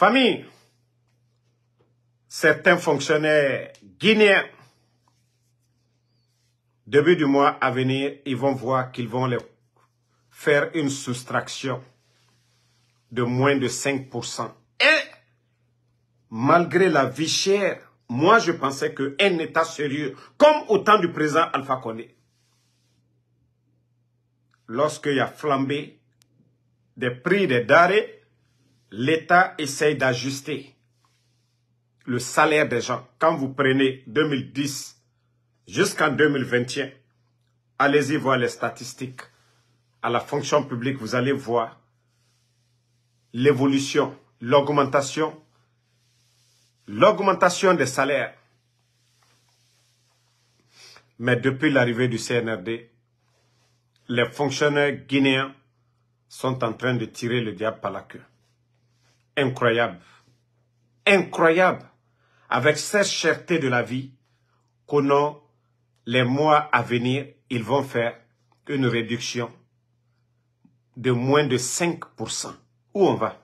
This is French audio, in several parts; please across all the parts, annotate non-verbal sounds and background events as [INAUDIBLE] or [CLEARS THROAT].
Famille, certains fonctionnaires guinéens, début du mois à venir, ils vont voir qu'ils vont les faire une soustraction de moins de 5%. Et malgré la vie chère, moi je pensais qu'un État sérieux, comme au temps du président Alpha lorsque lorsqu'il y a flambé des prix des darés, l'État essaye d'ajuster le salaire des gens. Quand vous prenez 2010 jusqu'en 2021, allez-y voir les statistiques. À la fonction publique, vous allez voir l'évolution, l'augmentation, l'augmentation des salaires. Mais depuis l'arrivée du CNRD, les fonctionnaires guinéens sont en train de tirer le diable par la queue incroyable. Incroyable. Avec cette cherté de la vie, qu'au les mois à venir, ils vont faire une réduction de moins de 5%. Où on va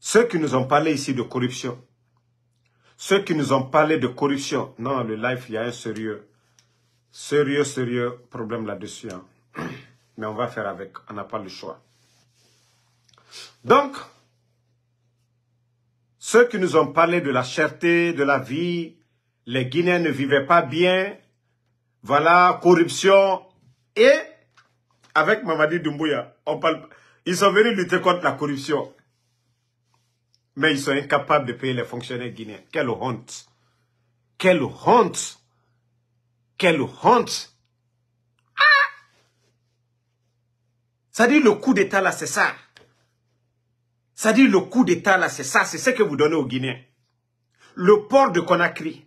Ceux qui nous ont parlé ici de corruption, ceux qui nous ont parlé de corruption, non, le live, il y a un sérieux, sérieux, sérieux problème là-dessus. Hein. Mais on va faire avec, on n'a pas le choix. Donc, ceux qui nous ont parlé de la cherté, de la vie, les Guinéens ne vivaient pas bien, voilà, corruption, et avec Mamadi Doumbouya, ils sont venus lutter contre la corruption. Mais ils sont incapables de payer les fonctionnaires guinéens. Quelle honte Quelle honte Quelle honte Ah Ça dit, le coup d'État là, c'est ça. Ça dit le coup d'État, là, c'est ça, c'est ce que vous donnez aux Guinéens. Le port de Conakry,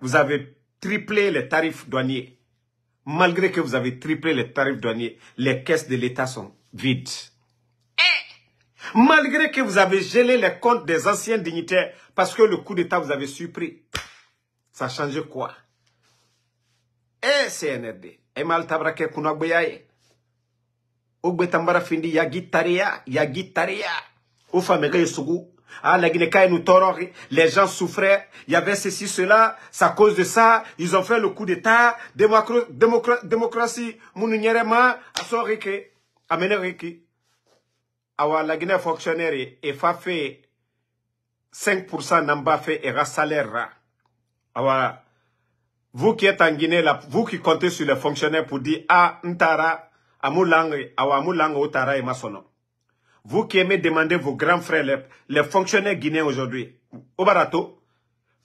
vous avez triplé les tarifs douaniers. Malgré que vous avez triplé les tarifs douaniers, les caisses de l'État sont vides. Et eh! malgré que vous avez gelé les comptes des anciens dignitaires parce que le coup d'État vous avez surpris, ça change quoi Eh, CNRD, Emal eh, Tabrake ogweta marafindi ya guitaria ya ufa il yesugu ah, la Guinée nous torori, les gens souffraient, il y avait ceci, cela, c'est à cause de ça, ils ont fait le coup d'état, démocratie, mounounyerema, asorike, ameneriki. Awa la Guinée fonctionnaire, et fa fait 5% n'amba fait et salaire. Awa, vous qui êtes en Guinée, vous qui comptez sur les fonctionnaires pour dire, ah, ntara, vous qui aimez demander vos grands frères, les, fonctionnaires guinéens aujourd'hui, au Barato,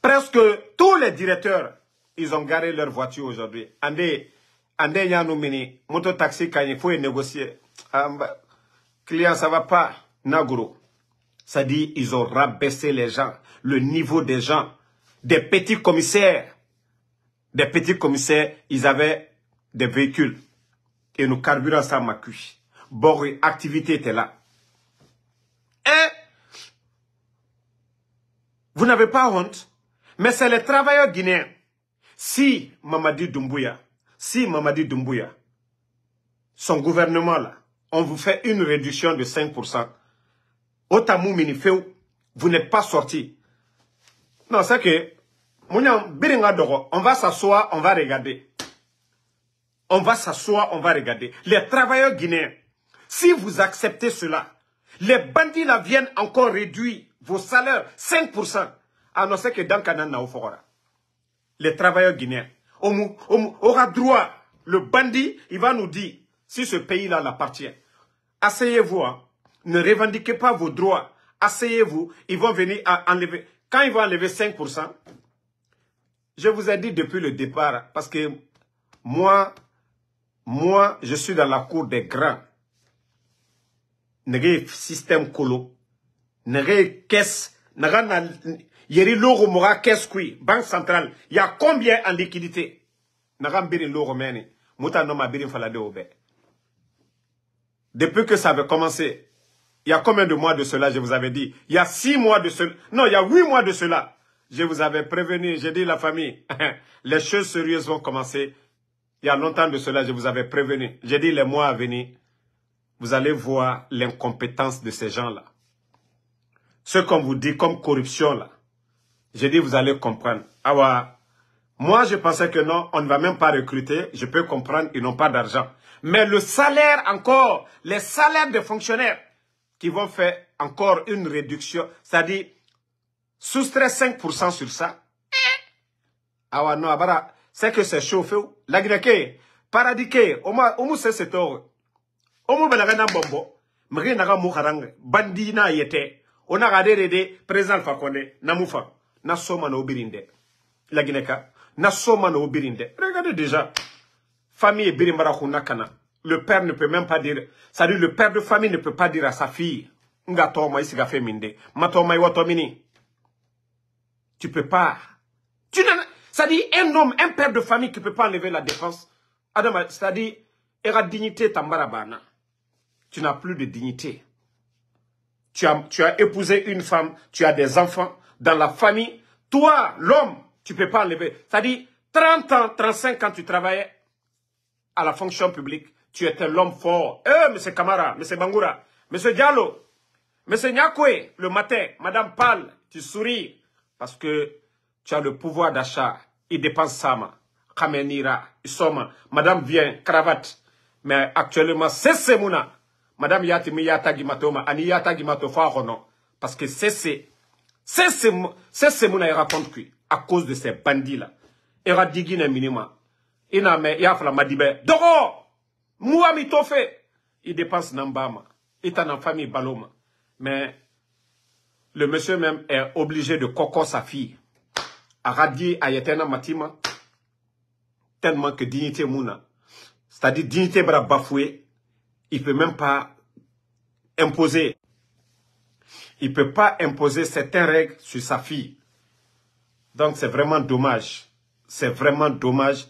presque tous les directeurs, ils ont garé leur voiture aujourd'hui. Andé, andé Mini, moto taxi il faut négocier. client, ça va pas. Naguro. Ça dit, ils ont rabaissé les gens, le niveau des gens, des petits commissaires. Des petits commissaires, ils avaient des véhicules et nous carburant ça m'a cuit. Bon, activité était là. Et vous n'avez pas honte, mais c'est les travailleurs guinéens. Si Mamadi Doumbouya, si Mamadi Doumbouya, son gouvernement là, on vous fait une réduction de 5%, au Tamou Minifeu, vous n'êtes pas sorti. Non, c'est que, on va s'asseoir, on va regarder on va s'asseoir, on va regarder. Les travailleurs guinéens, si vous acceptez cela, les bandits là viennent encore réduire vos salaires 5%. Annoncez que dans Naofora. les travailleurs guinéens, on, aura droit, le bandit, il va nous dire si ce pays-là l'appartient. Asseyez-vous, hein. ne revendiquez pas vos droits. Asseyez-vous, ils vont venir enlever. Quand ils vont enlever 5%, je vous ai dit depuis le départ, parce que moi, moi, je suis dans la cour des grands. un système que Nere caisse. Nere na nest logo que caisse qui? Banque centrale. Il y a combien en liquidité? Depuis que ça avait commencé, il y a combien de mois de cela, je vous avais dit Il y a six mois de cela. Non, il y a huit mois de cela. Je vous avais prévenu, j'ai dit à la famille, [LAUGHS] les choses sérieuses vont commencer il y a longtemps de cela, je vous avais prévenu. J'ai dit les mois à venir, vous allez voir l'incompétence de ces gens-là. Ce qu'on vous dit comme corruption, là. J'ai dit, vous allez comprendre. Ah Moi, je pensais que non, on ne va même pas recruter. Je peux comprendre, ils n'ont pas d'argent. Mais le salaire encore, les salaires des fonctionnaires qui vont faire encore une réduction, c'est-à-dire soustraire 5% sur ça. Ah ouais, non, abara, c'est que c'est chauffé laginake paradike oma omu sese toro omu balaga na bombo mri naga mu bandina yete ona ga présent de président fa kone namufa na obirinde lagineka na soma no obirinde regardez déjà famille birimbara kuna kana le père ne peut même pas dire ça dit le père de famille ne peut pas dire à sa fille nga toma isi feminde matoma iwatomini tu peux pas tu n'as cest à un homme, un père de famille qui ne peut pas enlever la défense. C'est-à-dire, la dignité Marabana. Tu n'as plus de dignité. Tu as, épousé une femme, tu as des enfants dans la famille. Toi, l'homme, tu ne peux pas enlever. C'est-à-dire, 30 ans, 35 ans, tu travaillais à la fonction publique. Tu étais l'homme fort. Eh, M. Kamara, M. Bangoura, M. Diallo, M. Nyakwe, le matin, Madame Pal, tu souris parce que tu as le pouvoir d'achat. Il dépense Sama, Kamenira, Isoma. Madame vient, cravate. Mais actuellement, c'est Semouna. Madame Yatimi Yatagi Matoma, Ani Yatagi Matofa Parce que c'est Semouna, il raconte que, à cause de ces bandits-là, il a dit minima. Il a mais il a madibe. Doro! mitofe! Il dépense Nambama. Il est en famille Baloma. Mais le monsieur même est obligé de coco sa fille a radier matima tellement que dignité mouna c'est-à-dire dignité bra bafoué il peut même pas imposer il peut pas imposer certaines règles sur sa fille donc c'est vraiment dommage c'est vraiment dommage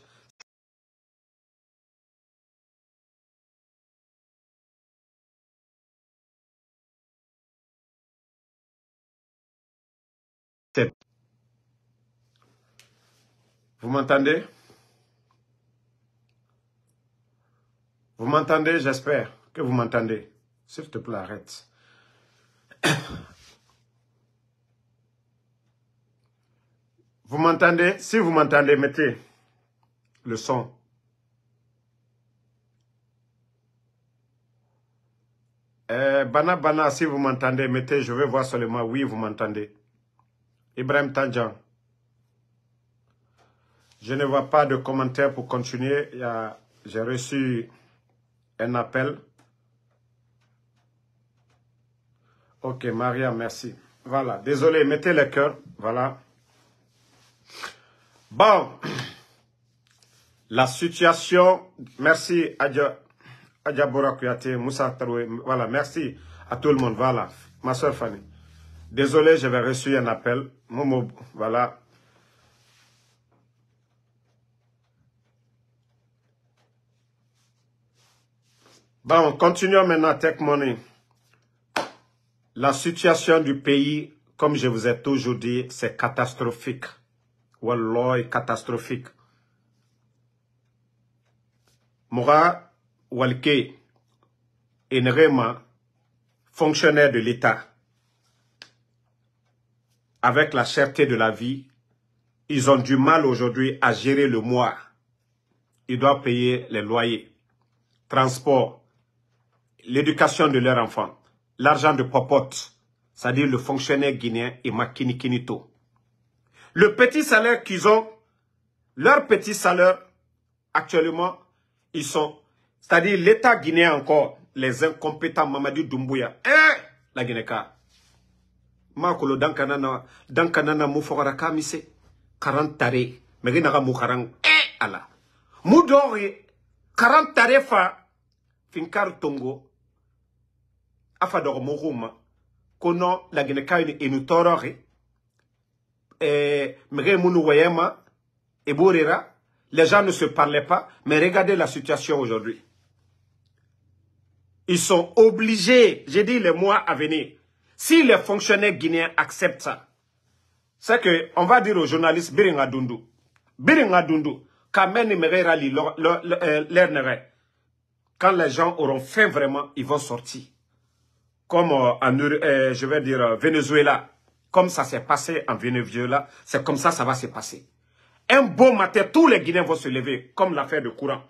C'est vous m'entendez Vous m'entendez J'espère que vous m'entendez. S'il te plaît, arrête. [COUGHS] Vous m'entendez Si vous m'entendez, mettez le son. Eh, bana Bana, si vous m'entendez, mettez, je veux voir seulement, oui, vous m'entendez. Ibrahim Tanjan. Je ne vois pas de commentaires pour continuer. J'ai reçu un appel. Ok, Maria, merci. Voilà, désolé, mettez le cœur. Voilà. Bon, la situation, merci Adja, Adja Moussa Taroué, voilà, merci à tout le monde, voilà, ma soeur Fanny. Désolé, j'avais reçu un appel, Momo, voilà, Bon, continuons maintenant Tech Money. La situation du pays, comme je vous ai toujours dit, c'est catastrophique. Wallah, catastrophique. Mora, Walke, Enrema, fonctionnaire de l'État, avec la cherté de la vie, ils ont du mal aujourd'hui à gérer le mois. Ils doivent payer les loyers, transport, l'éducation de leurs enfants. l'argent de Popote, c'est-à-dire le fonctionnaire guinéen et Makini Kinito. Le petit salaire qu'ils ont, leur petit salaire, actuellement, ils sont, c'est-à-dire l'État guinéen encore, les incompétents Mamadi Doumbouya, eh, la Guinée-Ka. Makolo dankanana, dankanana moufogara kamise, 40 tare, meginaga moukarang, eh, ala. Moudori, 40 tarés. fa, finkar tongo, les gens ne se parlaient pas, mais regardez la situation aujourd'hui. Ils sont obligés, j'ai dit les mois à venir, si les fonctionnaires guinéens acceptent ça, c'est que on va dire aux journalistes quand les gens auront faim vraiment, ils vont sortir comme euh, en, euh, je vais dire, euh, Venezuela, comme ça s'est passé en Venezuela, c'est comme ça ça va se passer. Un beau matin, tous les Guinéens vont se lever, comme l'affaire de courant.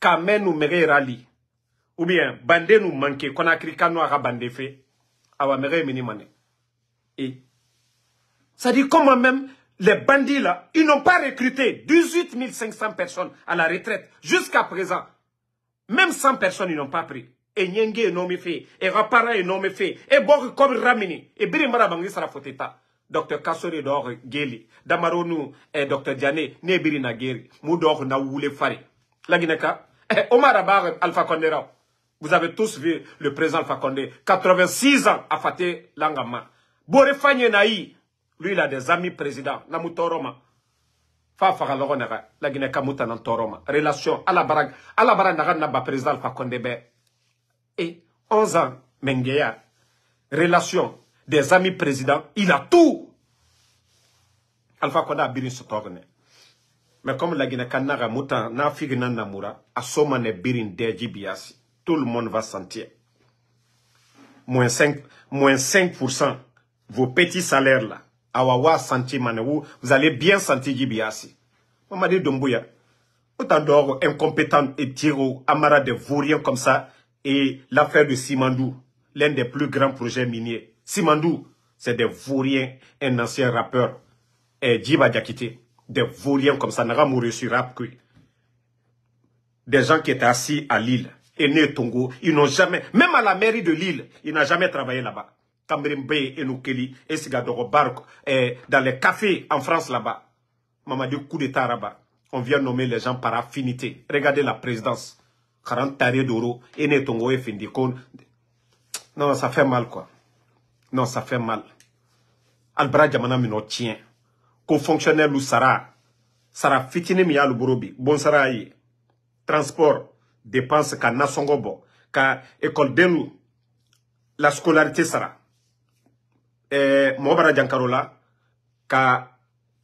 Kamen ou Mere Rali, ou bien Bandé nous manqué, qu'on a bandé fait, Awa Mere Minimane. Et ça dit comment même les bandits là, ils n'ont pas recruté 18 500 personnes à la retraite jusqu'à présent. Même 100 personnes, ils n'ont pas pris. Et nyenge me fe e rapara me fe e Bok comme ramini e biri mara bangi sara foteta docteur kasori Dor geli damaronu et Docteur Diane, ne e biri na geri mu na wule fari La ka eh, omar abar alpha Kondera. vous avez tous vu le président alpha condé 86 ans a faté langama bore fanye lui il a des amis président la mu tɔɔrɔ ma fa faga lɔgɔ Toroma. lagine ka relation ala na ba président alpha condé ben, et 11 ans, Mengeya, Relation des amis présidents, il a tout. Alpha Condé a se tourné. Mais comme la Guinée Kanara Moutan n'a figuré Namura, à Somane birin tout le monde va sentir. Moins 5, moins 5%, vos petits salaires là, awawa senti manewu, vous allez bien sentir Jibiasi. Mamadi Dombouya, autant d'or incompétent et tiro, amara de rien comme ça, et l'affaire de Simandou, l'un des plus grands projets miniers. Simandou, c'est des vauriens, un ancien rappeur, Djiba des vauriens comme ça, Nagamore sur rap, des gens qui étaient assis à Lille, et Tongo, ils n'ont jamais, même à la mairie de Lille, ils n'ont jamais travaillé là-bas. Kamrimbe et Nukeli, et Sigadoro Barco, dans les cafés en France là-bas. Maman dit coup d'état là-bas. On vient nommer les gens par affinité. Regardez la présidence. 40 000 euros, et ne tongo et Non, ça fait mal quoi. Non, ça fait mal. Albra jamana mino tien. Ko fonctionnaire lu sara. Sara fitine mi lu borobi. Bon sara yi. Transport. Dépense ka nasongobo. Ka école delu. La scolarité sara. Eh, Mobara jankarola. Ka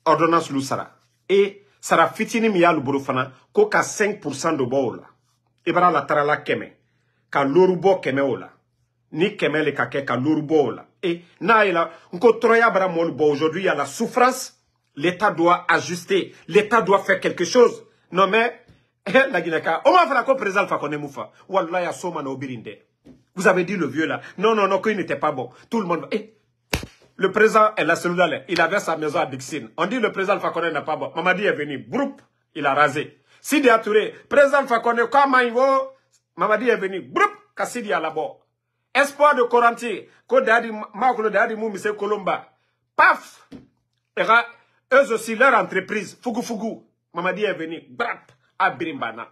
ordonnance lu sara. Et sara fitine mi lu boro 5% de bo ibara latarala la ka lorubɔ kɛmɛ ola ni keme le kake, ka lorubɔ Eh, et n'a ila, e la n aujourd'hui il y a la souffrance l'état doit ajuster l'état doit faire quelque chose non mais [LAUGHS] la Guinée-Ka o m'a fɔra ko Mufa walahi a so na obirinde vous avez dit le vieux là non non non qu'il n'était pas bon tout le monde eh le président est la celui-là il avait sa maison à Dixine on dit le président Alpha n'a n'est pas bon Mamadi est venu broup il a rasé Sidi Touré, président Fakonde, quand Maïvo, Mamadi est venu, broup, Kassidi à la Espoir de Corantier, Kodadi, Maklo Dadi M. Colomba. Paf! eux aussi, leur entreprise, Fugu Fugu, Mamadi est venu, brap, à Birimbana.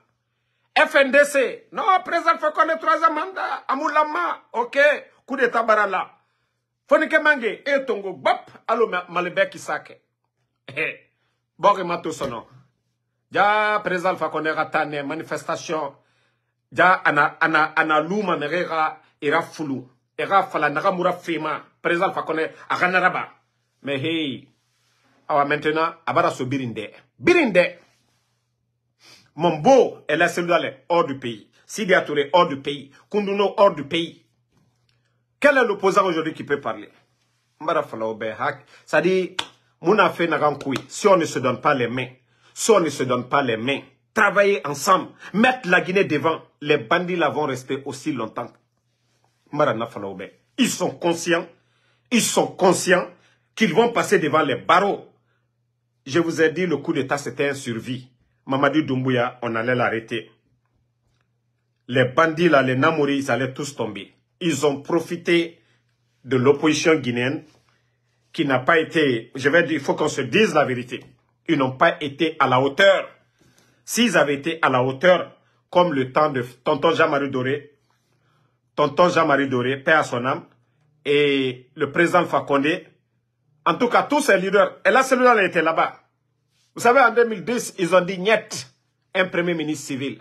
FNDC, non, président Fakonde, troisième mandat, Amoulama, ok, coup de tabarala, Fonike Mange, et Tongo, bop, allo Malebeki Eh, Hé, eh, m'a Boré ja président alpha konde ga manifestation ja ana ana ana luma mege ga fulu fala naga mura fema président alpha qu'on a ga mais hey awa maintenant abara so birinde de mon beau est la cellule hors du pays Sidi Touré hors du pays Kunduno hors du pays quel est l'opposant aujourd'hui qui peut parler mbara fala obe hak ça dit muna fe naga si on ne se donne pas les mains si on ne se donne pas les mains, travailler ensemble, mettre la Guinée devant, les bandits là vont rester aussi longtemps. Ils sont conscients, ils sont conscients qu'ils vont passer devant les barreaux. Je vous ai dit, le coup d'État, c'était un survie. Mamadou Doumbouya, on allait l'arrêter. Les bandits, là, les namouris, ils allaient tous tomber. Ils ont profité de l'opposition guinéenne qui n'a pas été... Je vais dire, il faut qu'on se dise la vérité ils n'ont pas été à la hauteur. S'ils avaient été à la hauteur, comme le temps de tonton Jean-Marie Doré, tonton Jean-Marie Doré, paix à son âme, et le président Fakonde, en tout cas, tous ces leaders, et là, celui-là, était là-bas. Vous savez, en 2010, ils ont dit Niet, un premier ministre civil.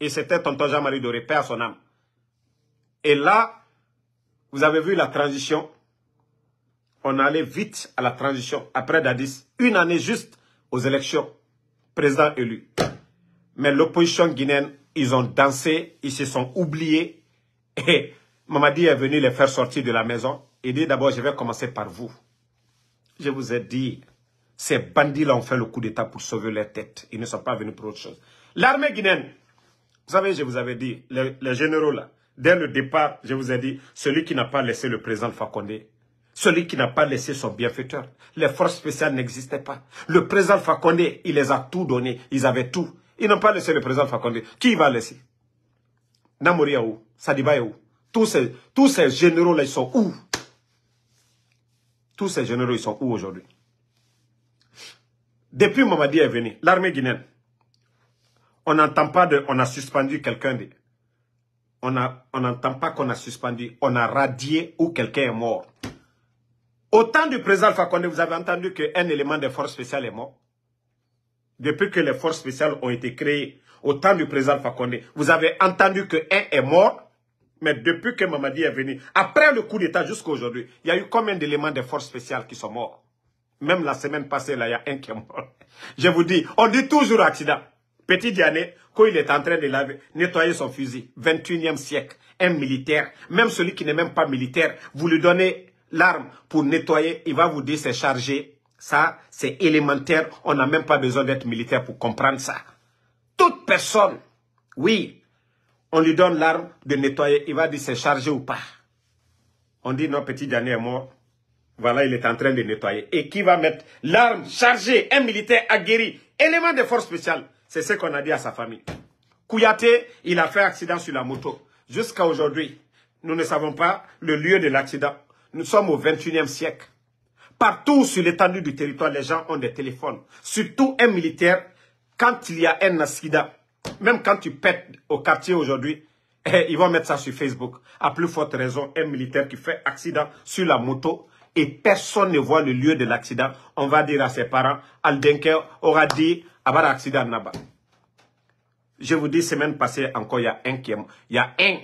Et c'était tonton Jean-Marie Doré, paix à son âme. Et là, vous avez vu la transition. On allait vite à la transition après Dadis. Une année juste aux élections, président élu. Mais l'opposition guinéenne, ils ont dansé, ils se sont oubliés. Et Mamadi est venu les faire sortir de la maison et dit d'abord, je vais commencer par vous. Je vous ai dit, ces bandits-là ont fait le coup d'État pour sauver leur têtes. Ils ne sont pas venus pour autre chose. L'armée guinéenne, vous savez, je vous avais dit, les, les généraux là, dès le départ, je vous ai dit, celui qui n'a pas laissé le président Fakonde celui qui n'a pas laissé son bienfaiteur. Les forces spéciales n'existaient pas. Le président Fakonde, il les a tout donné. Ils avaient tout. Ils n'ont pas laissé le président Fakonde. Qui va laisser Namori est où Sadiba où tous ces, tous ces généraux-là, ils sont où Tous ces généraux, ils sont où aujourd'hui Depuis Mamadi est venu, l'armée guinéenne, on n'entend pas de, on a suspendu quelqu'un. On n'entend on pas qu'on a suspendu, on a radié ou quelqu'un est mort. Au temps du président Alpha vous avez entendu qu'un élément des forces spéciales est mort. Depuis que les forces spéciales ont été créées, au temps du président Alpha vous avez entendu qu'un est mort. Mais depuis que Mamadi est venu, après le coup d'État jusqu'à aujourd'hui, il y a eu combien d'éléments des forces spéciales qui sont morts Même la semaine passée, il y a un qui est mort. [LAUGHS] Je vous dis, on dit toujours accident. Petit Diané, quand il est en train de laver, nettoyer son fusil, 21e siècle, un militaire, même celui qui n'est même pas militaire, vous lui donnez l'arme pour nettoyer, il va vous dire c'est chargé. Ça, c'est élémentaire. On n'a même pas besoin d'être militaire pour comprendre ça. Toute personne, oui, on lui donne l'arme de nettoyer. Il va dire c'est chargé ou pas. On dit non, petit dernier est mort. Voilà, il est en train de nettoyer. Et qui va mettre l'arme chargée, un militaire aguerri, élément de force spéciale C'est ce qu'on a dit à sa famille. Kouyaté, il a fait accident sur la moto. Jusqu'à aujourd'hui, nous ne savons pas le lieu de l'accident. Nous sommes au 21e siècle. Partout sur l'étendue du territoire, les gens ont des téléphones. Surtout un militaire, quand il y a un accident, même quand tu pètes au quartier aujourd'hui, eh, ils vont mettre ça sur Facebook. À plus forte raison, un militaire qui fait accident sur la moto et personne ne voit le lieu de l'accident, on va dire à ses parents, Aldenker aura dit, avoir accident là-bas. Je vous dis, semaine passée encore, il y a un qui est, il y a un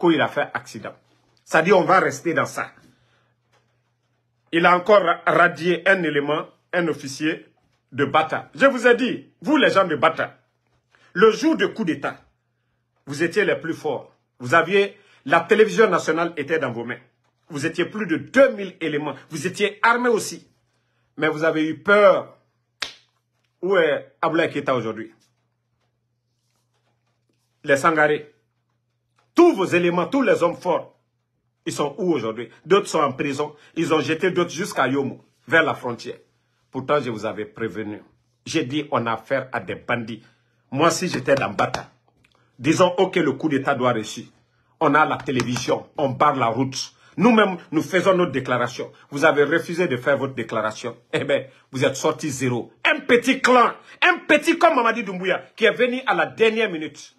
qui a fait accident. Ça dit, on va rester dans ça il a encore radié un élément, un officier de Bata. Je vous ai dit, vous les gens de Bata, le jour du coup d'État, vous étiez les plus forts. Vous aviez, la télévision nationale était dans vos mains. Vous étiez plus de 2000 éléments. Vous étiez armés aussi. Mais vous avez eu peur. Où est Aboulaï Keta aujourd'hui Les Sangarés. Tous vos éléments, tous les hommes forts ils sont où aujourd'hui D'autres sont en prison. Ils ont jeté d'autres jusqu'à Yomou, vers la frontière. Pourtant, je vous avais prévenu. J'ai dit, on a affaire à des bandits. Moi, si j'étais dans Bata, disons, ok, le coup d'État doit réussir. On a la télévision, on barre la route. Nous-mêmes, nous faisons notre déclaration. Vous avez refusé de faire votre déclaration. Eh bien, vous êtes sorti zéro. Un petit clan, un petit comme Mamadi Doumbouya, qui est venu à la dernière minute.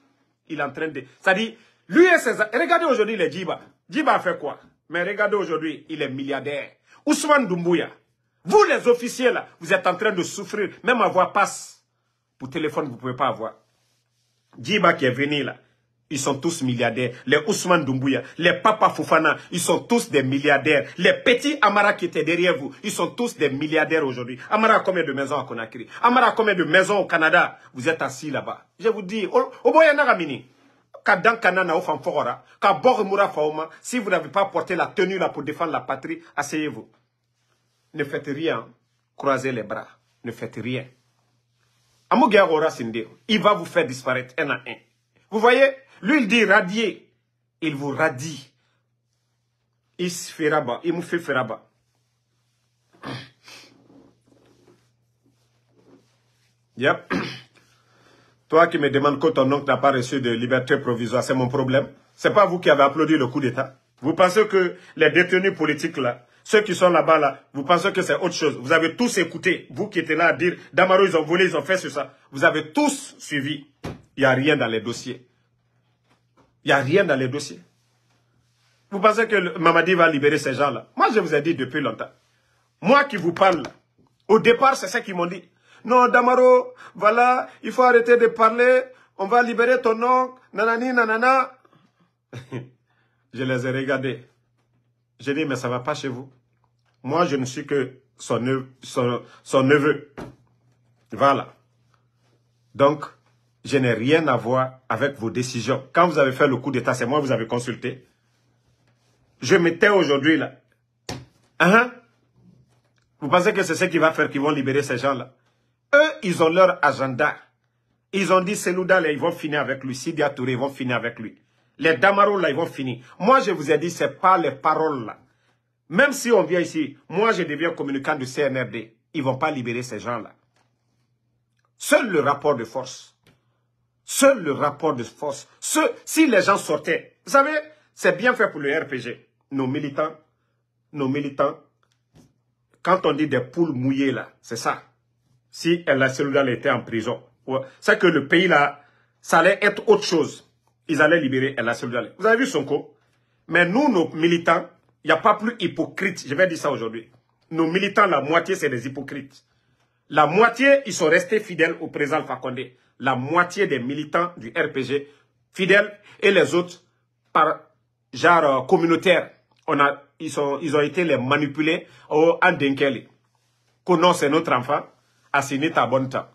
Il est en train de... C'est-à-dire, lui et ses... Regardez aujourd'hui les Djiba. Djiba a fait quoi Mais regardez aujourd'hui, il est milliardaire. Ousmane Doumbouya, vous les officiers là, vous êtes en train de souffrir. Même avoir passe pour téléphone, vous ne pouvez pas avoir. Djiba qui est venu là, ils sont tous milliardaires. Les Ousmane Doumbouya, les Papa Fufana, ils sont tous des milliardaires. Les petits Amara qui étaient derrière vous, ils sont tous des milliardaires aujourd'hui. Amara combien de maisons à Conakry Amara combien de maisons au Canada Vous êtes assis là-bas. Je vous dis, au Mini si vous n'avez pas porté la tenue là pour défendre la patrie, asseyez-vous. Ne faites rien, croisez les bras, ne faites rien. il va vous faire disparaître un à un. Vous voyez, lui il dit radier, il vous radie. il vous fait rabat. [COUGHS] Yep. [COUGHS] Toi qui me demandes que ton oncle n'a pas reçu de liberté provisoire, c'est mon problème. C'est pas vous qui avez applaudi le coup d'État. Vous pensez que les détenus politiques là, ceux qui sont là-bas là, vous pensez que c'est autre chose. Vous avez tous écouté, vous qui étiez là à dire, Damaro ils ont volé, ils ont fait ça. Vous avez tous suivi. Il n'y a rien dans les dossiers. Il n'y a rien dans les dossiers. Vous pensez que Mamadi va libérer ces gens-là Moi, je vous ai dit depuis longtemps. Moi qui vous parle, au départ, c'est ça qu'ils m'ont dit. Non, Damaro, voilà, il faut arrêter de parler. On va libérer ton oncle. Nanani, nanana. [LAUGHS] je les ai regardés. Je dit, mais ça va pas chez vous. Moi, je ne suis que son, son, neveu. Voilà. Donc, je n'ai rien à voir avec vos décisions. Quand vous avez fait le coup d'État, c'est moi que vous avez consulté. Je m'étais aujourd'hui là. Hein? Vous pensez que c'est ce qui va faire qu'ils vont libérer ces gens-là eux, ils ont leur agenda. Ils ont dit, Selouda, là, ils vont finir avec lui. Sidi ils vont finir avec lui. Les Damaro, là, ils vont finir. Moi, je vous ai dit, ce c'est pas les paroles, là. Même si on vient ici, moi, je deviens communicant du CNRD. Ils vont pas libérer ces gens-là. Seul le rapport de force. Seul le rapport de force. si les gens sortaient, vous savez, c'est bien fait pour le RPG. Nos militants, nos militants, quand on dit des poules mouillées, là, c'est ça si la cellule était en prison. C'est que le pays là, ça allait être autre chose. Ils allaient libérer la cellule Vous avez vu son Sonko Mais nous, nos militants, il n'y a pas plus hypocrite. Je vais dire ça aujourd'hui. Nos militants, la moitié, c'est des hypocrites. La moitié, ils sont restés fidèles au président Fakonde. La moitié des militants du RPG, fidèles, et les autres, par genre euh, communautaire, on a, ils, sont, ils ont été les manipulés au Andenkele. Que c'est notre enfant asséner ta bonne temps.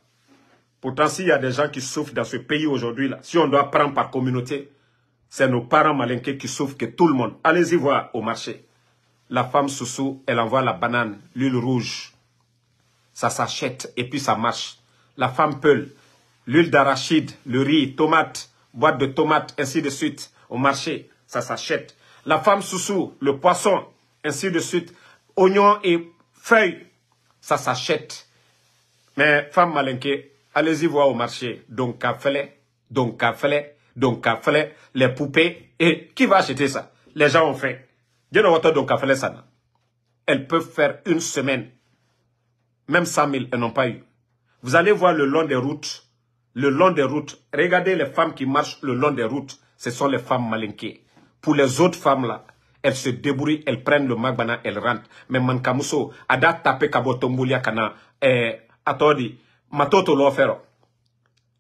Pourtant, s'il y a des gens qui souffrent dans ce pays aujourd'hui, là, si on doit prendre par communauté, c'est nos parents malinqués qui souffrent que tout le monde. Allez-y voir au marché. La femme Soussou, elle envoie la banane, l'huile rouge. Ça s'achète et puis ça marche. La femme Peul, l'huile d'arachide, le riz, tomate, boîte de tomates, ainsi de suite, au marché, ça s'achète. La femme Soussou, le poisson, ainsi de suite, oignons et feuilles, ça s'achète. Mais femmes malinquées, allez-y voir au marché. Donc café, donc donc les poupées. Et qui va acheter ça Les gens ont fait. vois pas, donc café ça. Elles peuvent faire une semaine. Même 100 000, elles n'ont pas eu. Vous allez voir le long des routes. Le long des routes. Regardez les femmes qui marchent le long des routes. Ce sont les femmes malinquées. Pour les autres femmes là, elles se débrouillent, elles prennent le magbana, elles rentrent. Mais Mankamuso, Ada tapé Kabotomboulia Kana, eh, atodi matoto l'o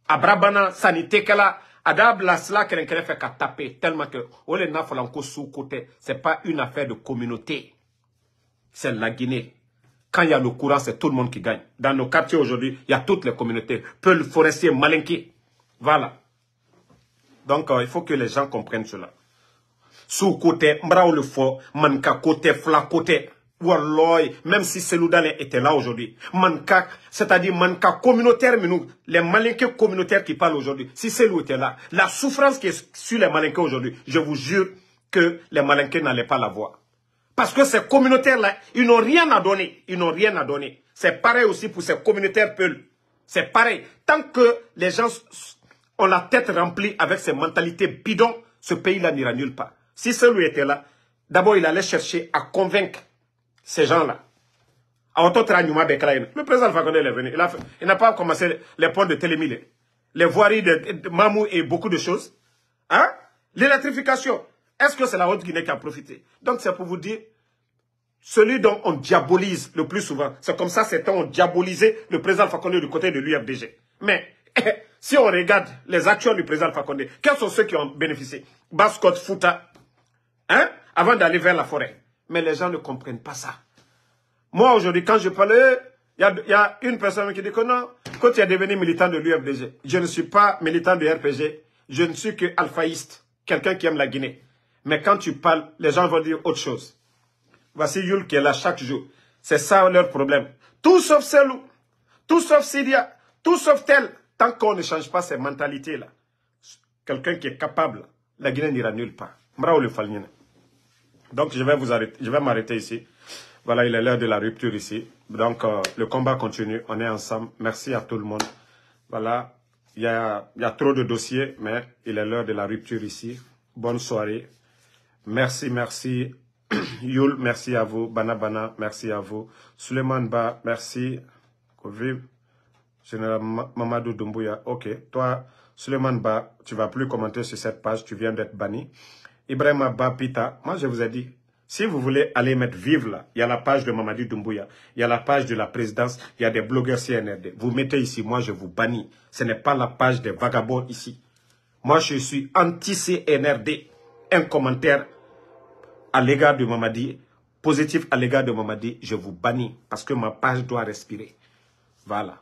abrabana sanitekala adabla fait tellement que ole na sous côté c'est pas une affaire de communauté c'est la Guinée quand il y a le courant, c'est tout le monde qui gagne. Dans nos quartiers aujourd'hui, il y a toutes les communautés. Peul, forestier, malinké, Voilà. Donc, euh, il faut que les gens comprennent cela. Sous-côté, mbrao le fort, manka côté, fla côté. Walloy, même si celui-là était là aujourd'hui, Manka, c'est-à-dire Manka communautaire, mais nous, les Malinqués communautaires qui parlent aujourd'hui, si celui-là était là, la souffrance qui est sur les Malinqués aujourd'hui, je vous jure que les Malinqués n'allaient pas la voir. Parce que ces communautaires-là, ils n'ont rien à donner. Ils n'ont rien à donner. C'est pareil aussi pour ces communautaires peuls. C'est pareil. Tant que les gens ont la tête remplie avec ces mentalités bidons, ce pays-là n'ira nulle part. Si celui-là était là, d'abord il allait chercher à convaincre ces gens-là. Ah, le président Fakonde est venu. Il n'a pas commencé les ponts de Télémile, les voiries de Mamou et beaucoup de choses. Hein? L'électrification. Est-ce que c'est la Haute-Guinée qui a profité Donc c'est pour vous dire, celui dont on diabolise le plus souvent, c'est comme ça c'est on diabolisait le président Fakonde du côté de l'UFDG. Mais [LAUGHS] si on regarde les actions du président Fakonde, quels sont ceux qui ont bénéficié Bascotte Fouta, hein, avant d'aller vers la forêt mais les gens ne comprennent pas ça. Moi, aujourd'hui, quand je parle, il y, a, une personne qui dit que non, quand tu es devenu militant de l'UFDG, je ne suis pas militant du RPG, je ne suis que alphaïste, quelqu'un qui aime la Guinée. Mais quand tu parles, les gens vont dire autre chose. Voici Yul qui est là chaque jour. C'est ça leur problème. Tout sauf Selou, tout sauf Syria, tout sauf tel. Tant qu'on ne change pas ces mentalités-là, quelqu'un qui est capable, la Guinée n'ira nulle part. Bravo, le donc, je vais vous arrêter, m'arrêter ici. Voilà, il est l'heure de la rupture ici. Donc, euh, le combat continue. On est ensemble. Merci à tout le monde. Voilà, il y a, trop de dossiers, mais il est l'heure de la rupture ici. Bonne soirée. Merci, merci. [CLEARS THROAT] Yul, merci à vous. Banabana, merci à vous. Suleiman Ba, merci. Covid, Général Mamadou Doumbouya, ok. Toi, Suleiman Ba, tu vas plus commenter sur cette page. Tu viens d'être banni. Ibrahim Bapita, moi je vous ai dit, si vous voulez aller mettre vivre là, il y a la page de Mamadi Doumbouya, il y a la page de la présidence, il y a des blogueurs CNRD. Vous mettez ici, moi je vous bannis. Ce n'est pas la page des vagabonds ici. Moi je suis anti-CNRD. Un commentaire à l'égard de Mamadi, positif à l'égard de Mamadi, je vous bannis parce que ma page doit respirer. Voilà.